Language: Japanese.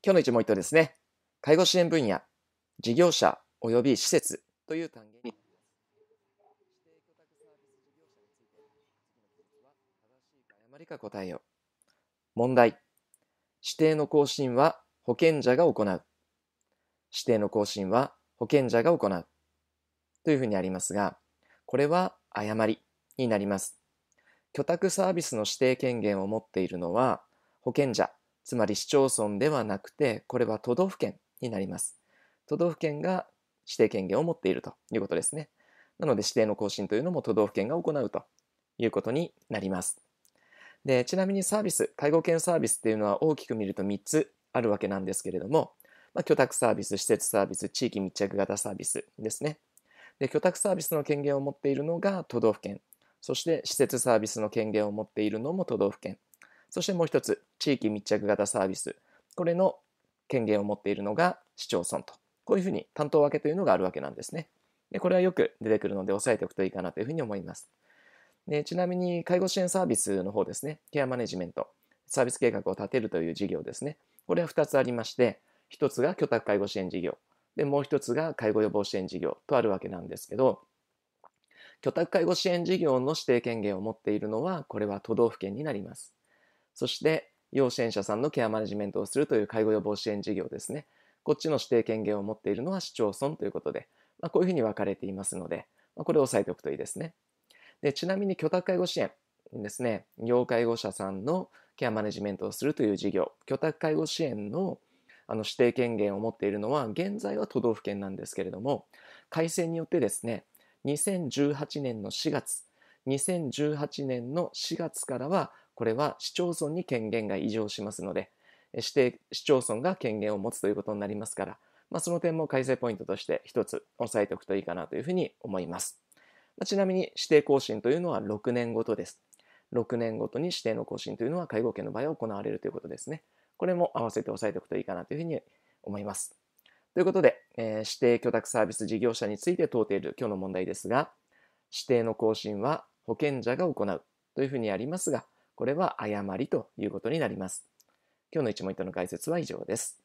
今日の一問一答ですね。介護支援分野、事業者及び施設という単元に誤りか答えよ問題指定の更新は保険者が行う指定の更新は保険者が行うというふうにありますがこれは誤りになります許諾サービスの指定権限を持っているのは保険者つまり市町村ではなくて、これは都道府県になります。都道府県が指定権限を持っているということですね。なので指定の更新というのも都道府県が行うということになります。でちなみにサービス、介護犬サービスっていうのは大きく見ると3つあるわけなんですけれども、まあ、居宅サービス、施設サービス、地域密着型サービスですね。で居宅サービスの権限を持っているのが都道府県、そして施設サービスの権限を持っているのも都道府県、そしてもう一つ、地域密着型サービス。これの権限を持っているのが市町村と。こういうふうに担当分けというのがあるわけなんですね。でこれはよく出てくるので押さえておくといいかなというふうに思います。でちなみに、介護支援サービスの方ですね、ケアマネジメント、サービス計画を立てるという事業ですね。これは2つありまして、1つが居宅介護支援事業、でもう一つが介護予防支援事業とあるわけなんですけど、居宅介護支援事業の指定権限を持っているのは、これは都道府県になります。そして要支援者さんのケアマネジメントをするという介護予防支援事業ですね。こっちの指定権限を持っているのは市町村ということで、まあ、こういうふうに分かれていますので、まあ、これを押さえておくといいですね。でちなみに居宅介護支援ですね、要介護者さんのケアマネジメントをするという事業、居宅介護支援のあの指定権限を持っているのは、現在は都道府県なんですけれども、改正によってですね、2018年の4月、2018年の4月からはこれは市町村に権限が移譲しますので、指定市町村が権限を持つということになりますから、まあ、その点も改正ポイントとして一つ押さえておくといいかなというふうに思います。まあ、ちなみに指定更新というのは6年ごとです。6年ごとに指定の更新というのは介護権の場合は行われるということですね。これも合わせて押さえておくといいかなというふうに思います。ということで、えー、指定許諾サービス事業者について問うている今日の問題ですが、指定の更新は保険者が行うというふうにありますが、これは誤りということになります。今日の一問一答の解説は以上です。